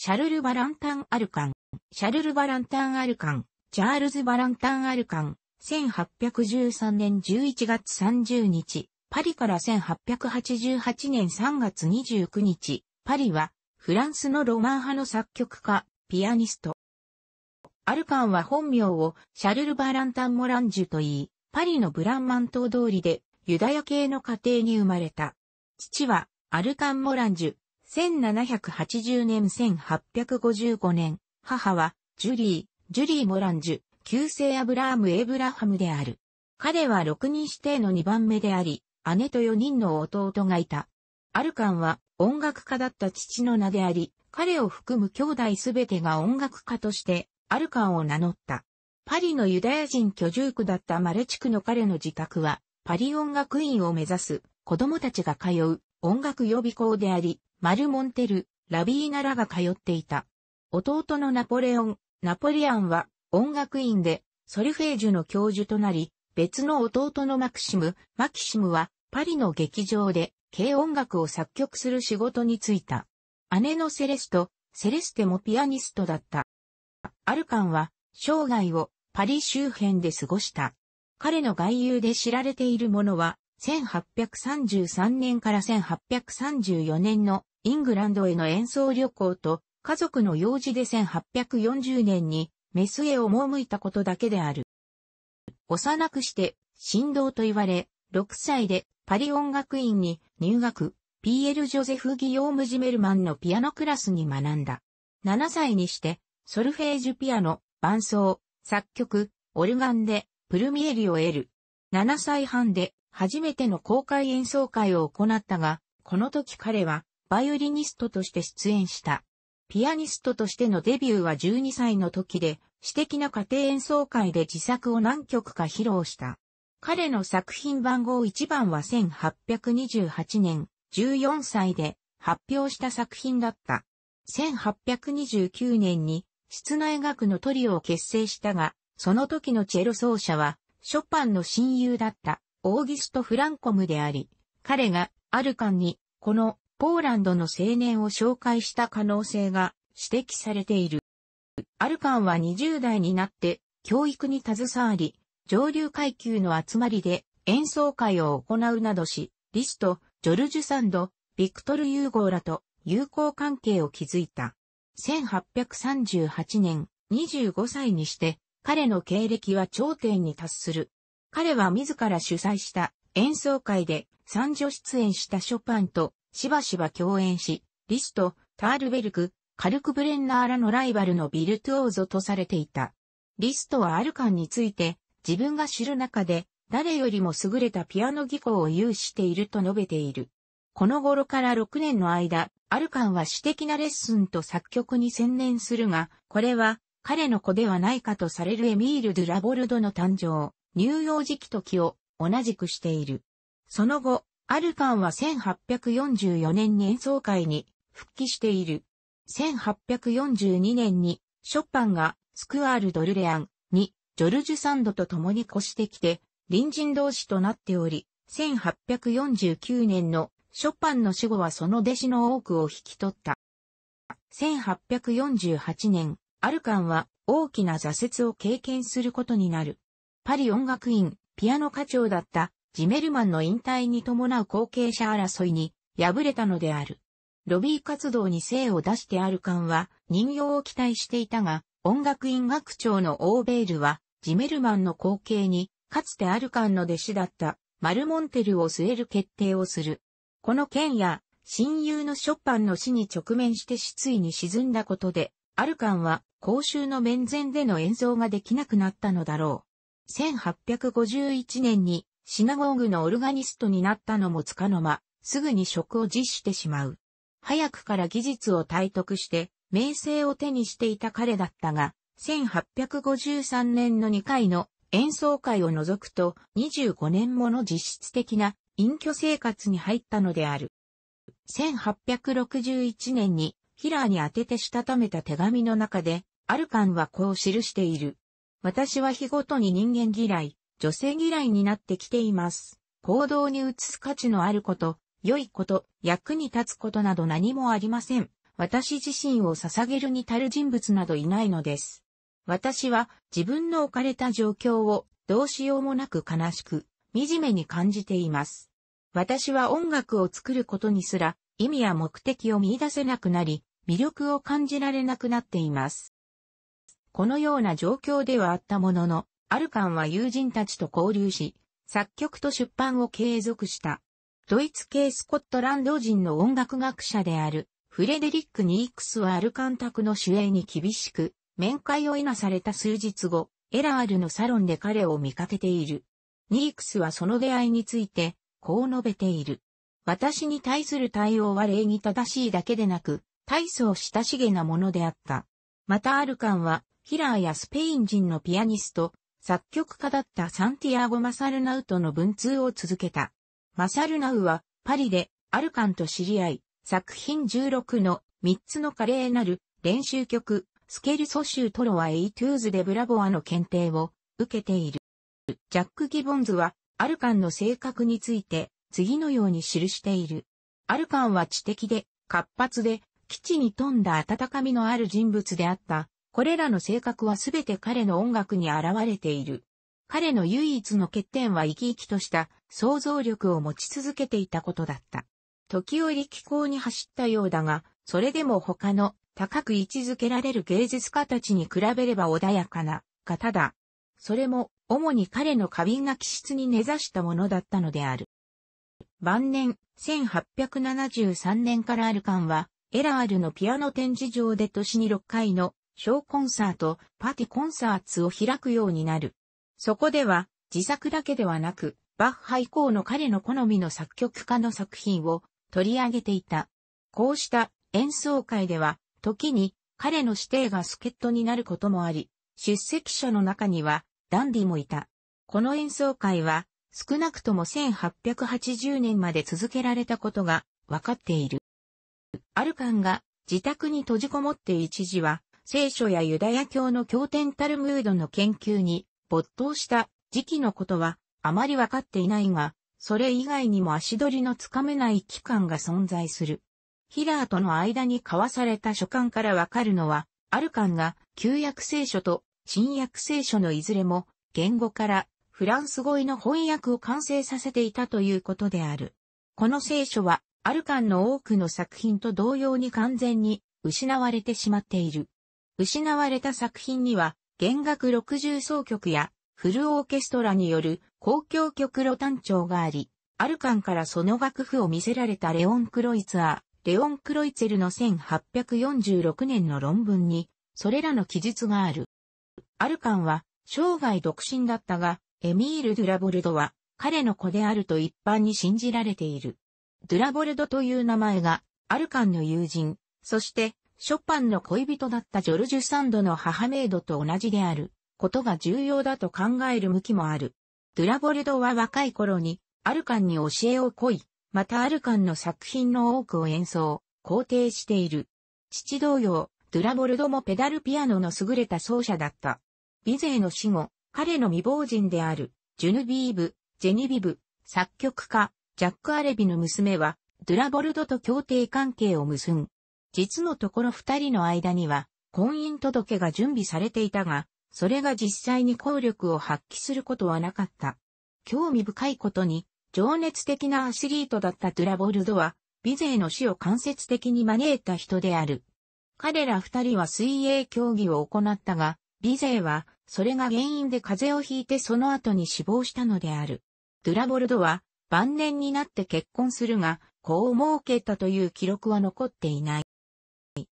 シャルル・バランタン・アルカン、シャルル・バランタン・アルカン、チャールズ・バランタン・アルカン、1813年11月30日、パリから1888年3月29日、パリは、フランスのロマン派の作曲家、ピアニスト。アルカンは本名をシャルル・バランタン・モランジュと言い、パリのブランマン島通りでユダヤ系の家庭に生まれた。父はアルカン・モランジュ、1780年1855年、母は、ジュリー、ジュリー・モランジュ、旧姓アブラーム・エブラハムである。彼は6人指定の2番目であり、姉と4人の弟がいた。アルカンは音楽家だった父の名であり、彼を含む兄弟すべてが音楽家として、アルカンを名乗った。パリのユダヤ人居住区だったマレ地区の彼の自宅は、パリ音楽院を目指す子供たちが通う音楽予備校であり、マル・モンテル、ラビーナらが通っていた。弟のナポレオン、ナポリアンは音楽院でソルフェージュの教授となり、別の弟のマクシム、マキシムはパリの劇場で軽音楽を作曲する仕事に就いた。姉のセレスト、セレステもピアニストだった。アルカンは生涯をパリ周辺で過ごした。彼の外遊で知られているものは、1833年から1834年のイングランドへの演奏旅行と家族の用事で1840年にメスへ赴いたことだけである。幼くして神道と言われ、6歳でパリ音楽院に入学、ピエール・ジョゼフ・ギヨーム・ジメルマンのピアノクラスに学んだ。7歳にして、ソルフェージュピアノ、伴奏、作曲、オルガンで、プルミエリを得る。7歳半で、初めての公開演奏会を行ったが、この時彼は、バイオリニストとして出演した。ピアニストとしてのデビューは12歳の時で、私的な家庭演奏会で自作を何曲か披露した。彼の作品番号1番は1828年、14歳で発表した作品だった。1829年に室内楽のトリオを結成したが、その時のチェロ奏者は、ショパンの親友だったオーギスト・フランコムであり、彼がルカンにこのポーランドの青年を紹介した可能性が指摘されている。アルカンは20代になって教育に携わり、上流階級の集まりで演奏会を行うなどし、リスト、ジョルジュ・サンド、ビクトル・ユーゴーらと友好関係を築いた。1838年、25歳にして、彼の経歴は頂点に達する。彼は自ら主催した演奏会で三女出演したショパンとしばしば共演し、リスト、タールベルク、カルクブレンナーらのライバルのビルトゥオーゾとされていた。リストはアルカンについて、自分が知る中で、誰よりも優れたピアノ技巧を有していると述べている。この頃から6年の間、アルカンは詩的なレッスンと作曲に専念するが、これは彼の子ではないかとされるエミール・ドゥ・ラボルドの誕生、乳幼児期時を同じくしている。その後、アルカンは1844年に演奏会に復帰している。1842年にショパンがスクアール・ドルレアンにジョルジュ・サンドと共に越してきて隣人同士となっており、1849年のショパンの死後はその弟子の多くを引き取った。1848年、アルカンは大きな挫折を経験することになる。パリ音楽院、ピアノ課長だったジメルマンの引退に伴う後継者争いに敗れたのである。ロビー活動に精を出してアルカンは人形を期待していたが、音楽院学長のオーベールは、ジメルマンの後継に、かつてアルカンの弟子だったマルモンテルを据える決定をする。この件や、親友のショパンの死に直面して失意に沈んだことで、アルカンは公衆の面前での演奏ができなくなったのだろう。1851年にシナゴーグのオルガニストになったのもつかの間、すぐに職を辞してしまう。早くから技術を体得して、名声を手にしていた彼だったが、1853年の2回の演奏会を除くと25年もの実質的な隠居生活に入ったのである。1861年にヒラーに宛ててしたためた手紙の中で、アルカンはこう記している。私は日ごとに人間嫌い、女性嫌いになってきています。行動に移す価値のあること、良いこと、役に立つことなど何もありません。私自身を捧げるに足る人物などいないのです。私は自分の置かれた状況をどうしようもなく悲しく、惨めに感じています。私は音楽を作ることにすら意味や目的を見出せなくなり、魅力を感じられなくなっています。このような状況ではあったものの、アルカンは友人たちと交流し、作曲と出版を継続した。ドイツ系スコットランド人の音楽学者であるフレデリック・ニークスはアルカン宅の主演に厳しく、面会を得なされた数日後、エラールのサロンで彼を見かけている。ニークスはその出会いについて、こう述べている。私に対する対応は礼儀正しいだけでなく、大層親しげなものであった。またアルカンは、ヒラーやスペイン人のピアニスト、作曲家だったサンティアゴ・マサルナウとの文通を続けた。マサルナウはパリでアルカンと知り合い、作品16の3つの華麗なる練習曲、スケルソシュートロワエイトゥーズデブラボアの検定を受けている。ジャック・ギボンズはアルカンの性格について次のように記している。アルカンは知的で活発で基地に富んだ温かみのある人物であったこれらの性格はすべて彼の音楽に現れている。彼の唯一の欠点は生き生きとした想像力を持ち続けていたことだった。時折気候に走ったようだが、それでも他の高く位置づけられる芸術家たちに比べれば穏やかな方だ。それも主に彼の過敏な気質に根ざしたものだったのである。晩年、1873年からアルカンは、エラールのピアノ展示場で年に6回の小コンサート、パティコンサーツを開くようになる。そこでは、自作だけではなく、バッハ以降の彼の好みの作曲家の作品を取り上げていた。こうした演奏会では、時に彼の指定が助っ人になることもあり、出席者の中にはダンディもいた。この演奏会は少なくとも1880年まで続けられたことが分かっている。アルカンが自宅に閉じこもって一時は聖書やユダヤ教の経典タルムードの研究に没頭した時期のことはあまりわかっていないが、それ以外にも足取りのつかめない期間が存在する。ヒラーとの間に交わされた書簡からわかるのは、アルカンが旧約聖書と新約聖書のいずれも言語からフランス語への翻訳を完成させていたということである。この聖書はアルカンの多くの作品と同様に完全に失われてしまっている。失われた作品には、弦楽六重奏曲やフルオーケストラによる公共曲路単調があり、アルカンからその楽譜を見せられたレオン・クロイツァー、レオン・クロイツェルの1846年の論文に、それらの記述がある。アルカンは、生涯独身だったが、エミール・ドゥラボルドは、彼の子であると一般に信じられている。ドゥラボルドという名前が、アルカンの友人、そしてショパンの恋人だったジョルジュ・サンドの母メイドと同じであることが重要だと考える向きもある。ドゥラボルドは若い頃にアルカンに教えをこい、またアルカンの作品の多くを演奏、肯定している。父同様、ドゥラボルドもペダルピアノの優れた奏者だった。ビゼーの死後、彼の未亡人である、ジュヌビーブ、ジェニビブ、作曲家、ジャック・アレビの娘は、ドゥラボルドと協定関係を結ん。実のところ二人の間には婚姻届が準備されていたが、それが実際に効力を発揮することはなかった。興味深いことに、情熱的なアスリートだったトゥラボルドは、ゼ勢の死を間接的に招いた人である。彼ら二人は水泳競技を行ったが、ゼ勢は、それが原因で風邪をひいてその後に死亡したのである。ドゥラボルドは晩年になって結婚するが、子を設けたという記録は残っていない。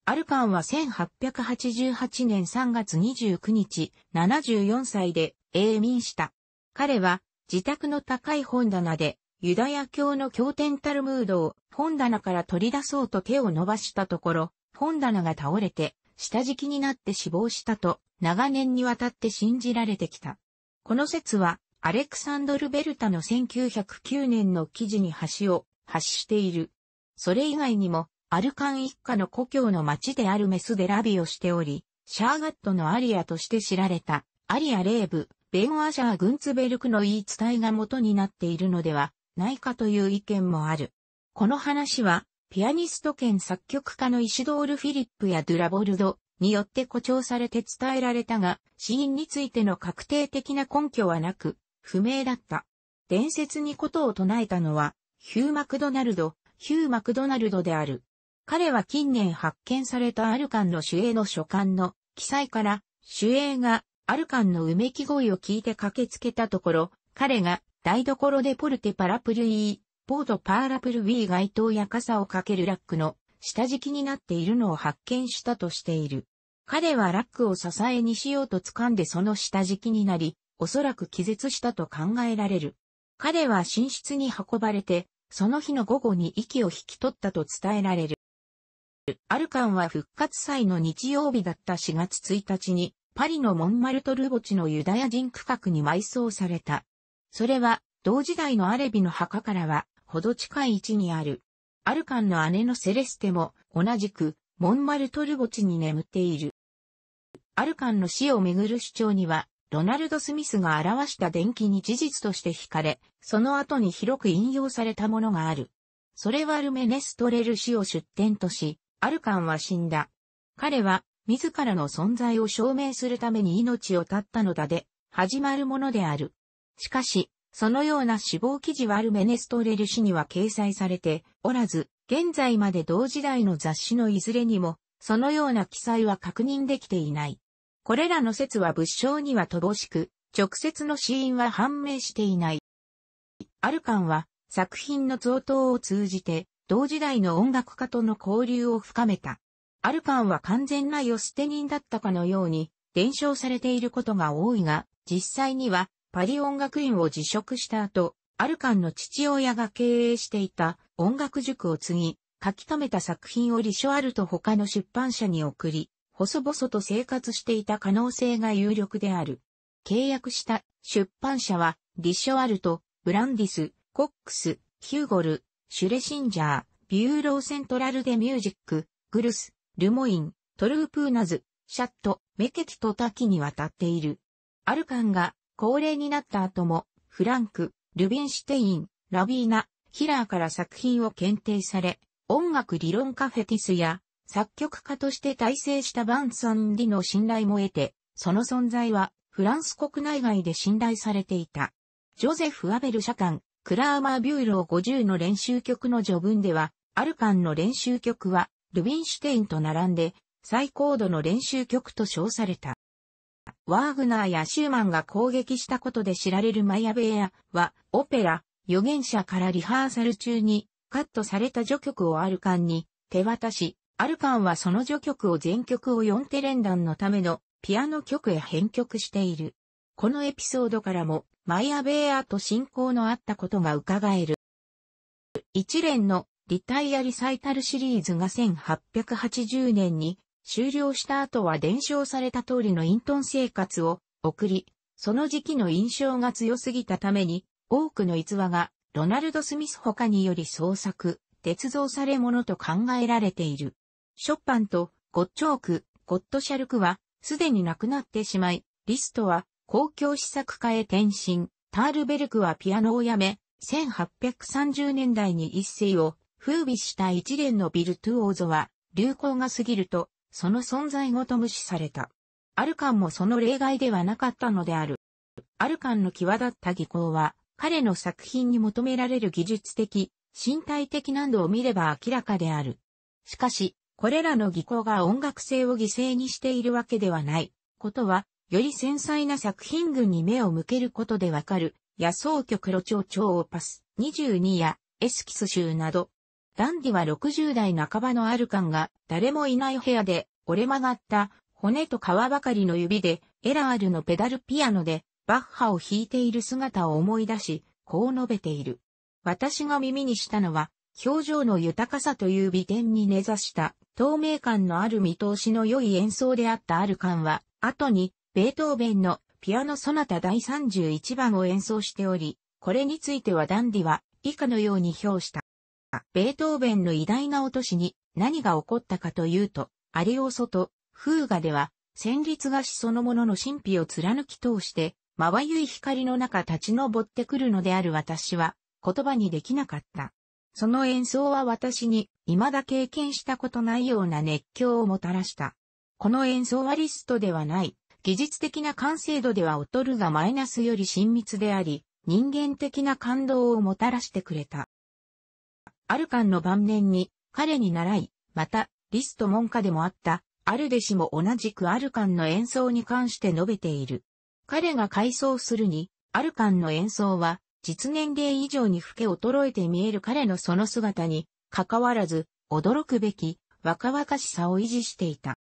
アルカンは1888年3月29日、74歳で永民した。彼は自宅の高い本棚でユダヤ教の経典タルムードを本棚から取り出そうと手を伸ばしたところ、本棚が倒れて下敷きになって死亡したと長年にわたって信じられてきた。この説はアレクサンドル・ベルタの1909年の記事に橋を発している。それ以外にもアルカン一家の故郷の町であるメスでラビをしており、シャーガットのアリアとして知られた、アリアレ部、ブ、ベンアシャー・グンツベルクの言い伝えが元になっているのではないかという意見もある。この話は、ピアニスト兼作曲家のイシドール・フィリップやドゥラボルドによって誇張されて伝えられたが、死因についての確定的な根拠はなく、不明だった。伝説にことを唱えたのは、ヒュー・マクドナルド、ヒュー・マクドナルドである。彼は近年発見されたアルカンの守衛の書簡の記載から、守衛がアルカンのうめき声を聞いて駆けつけたところ、彼が台所でポルテパラプルイー、ポートパーラプルィー街灯や傘をかけるラックの下敷きになっているのを発見したとしている。彼はラックを支えにしようと掴んでその下敷きになり、おそらく気絶したと考えられる。彼は寝室に運ばれて、その日の午後に息を引き取ったと伝えられる。アルカンは復活祭の日曜日だった4月1日に、パリのモンマルトル墓地のユダヤ人区画に埋葬された。それは、同時代のアレビの墓からは、ほど近い位置にある。アルカンの姉のセレステも、同じく、モンマルトル墓地に眠っている。アルカンの死をめぐる主張には、ロナルド・スミスが表した伝記に事実として惹かれ、その後に広く引用されたものがある。それはルメネストレル氏を出典とし、アルカンは死んだ。彼は、自らの存在を証明するために命を絶ったのだで、始まるものである。しかし、そのような死亡記事はアルメネストレル氏には掲載されておらず、現在まで同時代の雑誌のいずれにも、そのような記載は確認できていない。これらの説は物証には乏しく、直接の死因は判明していない。アルカンは作品の贈答を通じて同時代の音楽家との交流を深めた。アルカンは完全なヨステ人だったかのように伝承されていることが多いが、実際にはパリ音楽院を辞職した後、アルカンの父親が経営していた音楽塾を継ぎ、書き留めた作品をリショアルと他の出版社に送り、細々と生活していた可能性が有力である。契約した出版社は、リショアルと、ブランディス、コックス、ヒューゴル、シュレシンジャー、ビューローセントラルデミュージック、グルス、ルモイン、トループーナズ、シャット、メケティと多岐にわたっている。アルカンが高齢になった後も、フランク、ルビンシュテイン、ラビーナ、ヒラーから作品を検定され、音楽理論カフェティスや作曲家として大成したバンソン・リの信頼も得て、その存在はフランス国内外で信頼されていた。ジョゼフ・アベル・シャカン、クラーマービューロー50の練習曲の序文では、アルカンの練習曲は、ルビンシュテインと並んで、最高度の練習曲と称された。ワーグナーやシューマンが攻撃したことで知られるマヤベアは、オペラ、預言者からリハーサル中に、カットされた序曲をアルカンに手渡し、アルカンはその序曲を全曲を4ン連弾のためのピアノ曲へ編曲している。このエピソードからも、マイアベーアと親交のあったことが伺える。一連のリタイアリサイタルシリーズが1880年に終了した後は伝承された通りのイントン生活を送り、その時期の印象が強すぎたために、多くの逸話がロナルド・スミス他により創作、鉄造されものと考えられている。ショッパンとゴッチョーク、ゴッドシャルクはすでに亡くなってしまい、リストは公共試作家へ転身、タールベルクはピアノをやめ、1830年代に一世を風靡した一連のビルトゥオーゾは、流行が過ぎると、その存在ごと無視された。アルカンもその例外ではなかったのである。アルカンの際立った技巧は、彼の作品に求められる技術的、身体的難度を見れば明らかである。しかし、これらの技巧が音楽性を犠牲にしているわけではない、ことはより繊細な作品群に目を向けることでわかる、野草曲路長長オパス22やエスキス集など、ダンディは60代半ばのアルカンが誰もいない部屋で折れ曲がった骨と皮ばかりの指でエラールのペダルピアノでバッハを弾いている姿を思い出し、こう述べている。私が耳にしたのは、表情の豊かさという美点に根ざした透明感のある見通しの良い演奏であったアルカンは、後にベートーベンのピアノソナタ第31番を演奏しており、これについてはダンディは以下のように評した。ベートーベンの偉大な落としに何が起こったかというと、アリオソとフーガでは、旋律菓子そのものの神秘を貫き通して、まばゆい光の中立ち上ってくるのである私は、言葉にできなかった。その演奏は私に、未だ経験したことないような熱狂をもたらした。この演奏はリストではない、技術的な完成度では劣るがマイナスより親密であり、人間的な感動をもたらしてくれた。アルカンの晩年に彼に習い、また、リスト門下でもあった、アルデ氏も同じくアルカンの演奏に関して述べている。彼が回想するに、アルカンの演奏は、実年齢以上に老け衰えて見える彼のその姿に、かかわらず、驚くべき、若々しさを維持していた。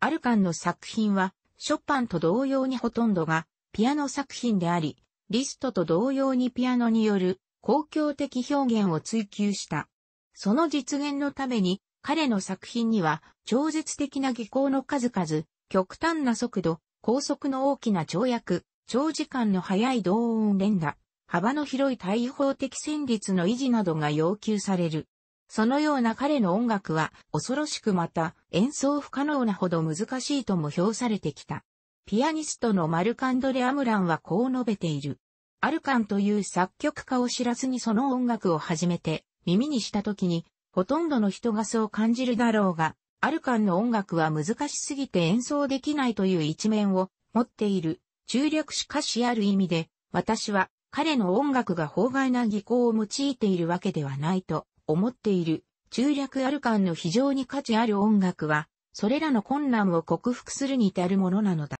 アルカンの作品は、ショパンと同様にほとんどがピアノ作品であり、リストと同様にピアノによる公共的表現を追求した。その実現のために彼の作品には超絶的な技巧の数々、極端な速度、高速の大きな跳躍、長時間の速い同音連打、幅の広い対応的旋律の維持などが要求される。そのような彼の音楽は恐ろしくまた演奏不可能なほど難しいとも評されてきた。ピアニストのマルカンドレ・アムランはこう述べている。アルカンという作曲家を知らずにその音楽を始めて耳にした時にほとんどの人がそう感じるだろうが、アルカンの音楽は難しすぎて演奏できないという一面を持っている中略しかしある意味で私は彼の音楽が法外な技巧を用いているわけではないと思っている、中略ある感の非常に価値ある音楽は、それらの困難を克服するに至るものなのだ。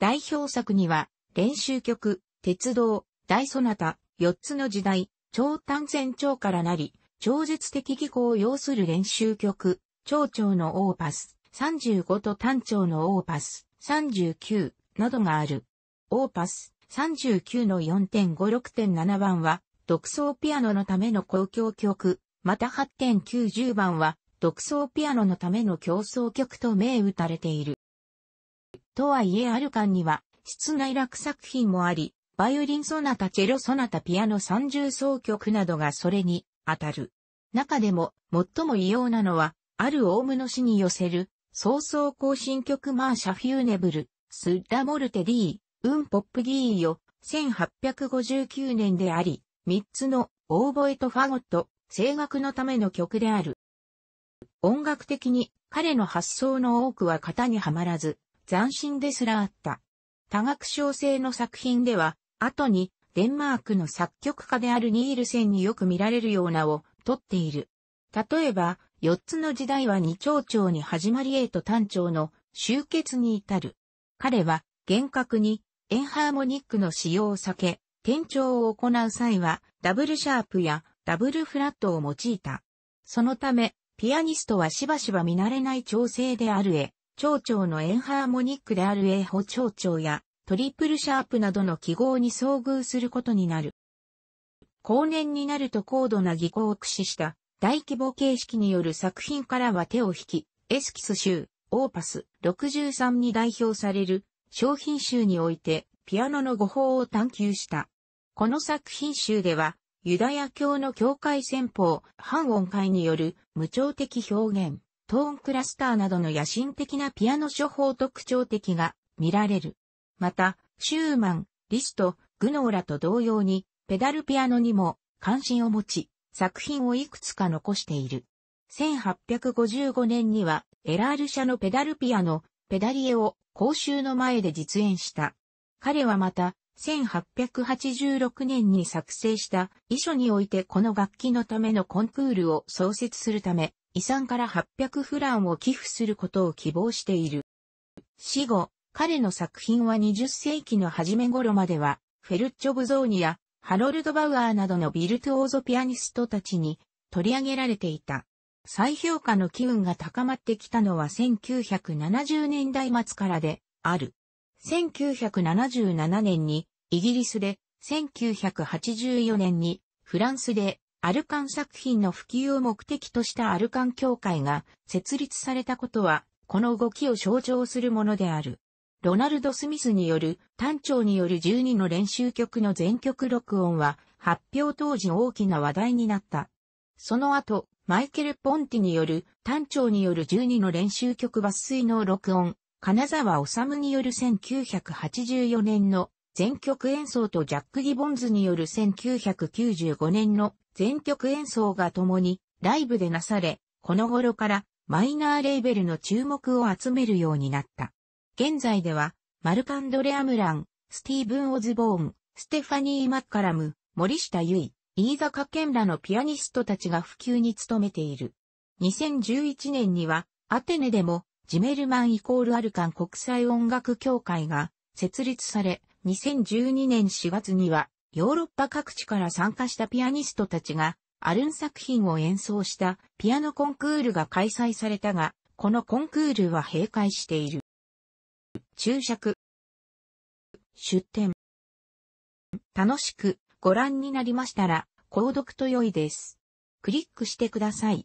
代表作には、練習曲、鉄道、大ソナタ、四つの時代、超短線超からなり、超絶的技巧を要する練習曲、長超のオーパス、35と単調のオーパス、39などがある。オーパス、39の4.56.7番は、独奏ピアノのための公共曲、また8.90番は、独奏ピアノのための競争曲と銘打たれている。とはいえある間には、室内楽作品もあり、バイオリンソナタ、チェロソナタ、ピアノ三重奏曲などがそれに当たる。中でも、最も異様なのは、あるオウムの詩に寄せる、早々行進曲マーシャフューネブル、スッラモルテディー、ウンポップギーよ、1859年であり、三つのオーボエとファゴット、声楽のための曲である。音楽的に彼の発想の多くは型にはまらず、斬新ですらあった。多学小生の作品では、後にデンマークの作曲家であるニールセンによく見られるようなを取っている。例えば、四つの時代は二丁長に始まりへと単調の集結に至る。彼は厳格にエンハーモニックの使用を避け、転調を行う際は、ダブルシャープやダブルフラットを用いた。そのため、ピアニストはしばしば見慣れない調整であるへ、長調のエンハーモニックであるへ補長調やトリプルシャープなどの記号に遭遇することになる。後年になると高度な技巧を駆使した大規模形式による作品からは手を引き、エスキス集、オーパス63に代表される商品集においてピアノの語法を探求した。この作品集では、ユダヤ教の教会戦法、反音階による無調的表現、トーンクラスターなどの野心的なピアノ処方特徴的が見られる。また、シューマン、リスト、グノーラと同様に、ペダルピアノにも関心を持ち、作品をいくつか残している。1855年には、エラール社のペダルピアノ、ペダリエを公衆の前で実演した。彼はまた、1886年に作成した遺書においてこの楽器のためのコンクールを創設するため、遺産から800フランを寄付することを希望している。死後、彼の作品は20世紀の初め頃までは、フェルッチョ・ブゾーニやハロルド・バウアーなどのビルトオーゾピアニストたちに取り上げられていた。再評価の機運が高まってきたのは1970年代末からである。1977年にイギリスで、1984年にフランスでアルカン作品の普及を目的としたアルカン協会が設立されたことは、この動きを象徴するものである。ロナルド・スミスによる単調による12の練習曲の全曲録音は発表当時大きな話題になった。その後、マイケル・ポンティによる単調による12の練習曲抜粋の録音金沢治による1984年の全曲演奏とジャック・ギボンズによる1995年の全曲演奏が共にライブでなされ、この頃からマイナーレーベルの注目を集めるようになった。現在では、マルカンドレ・アムラン、スティーブン・オズボーン、ステファニー・マッカラム、森下優衣、飯坂健らのピアニストたちが普及に努めている。2011年には、アテネでもジメルマンイコールアルカン国際音楽協会が設立され、2012年4月にはヨーロッパ各地から参加したピアニストたちがアルン作品を演奏したピアノコンクールが開催されたが、このコンクールは閉会している。注釈。出展。楽しくご覧になりましたら、購読と良いです。クリックしてください。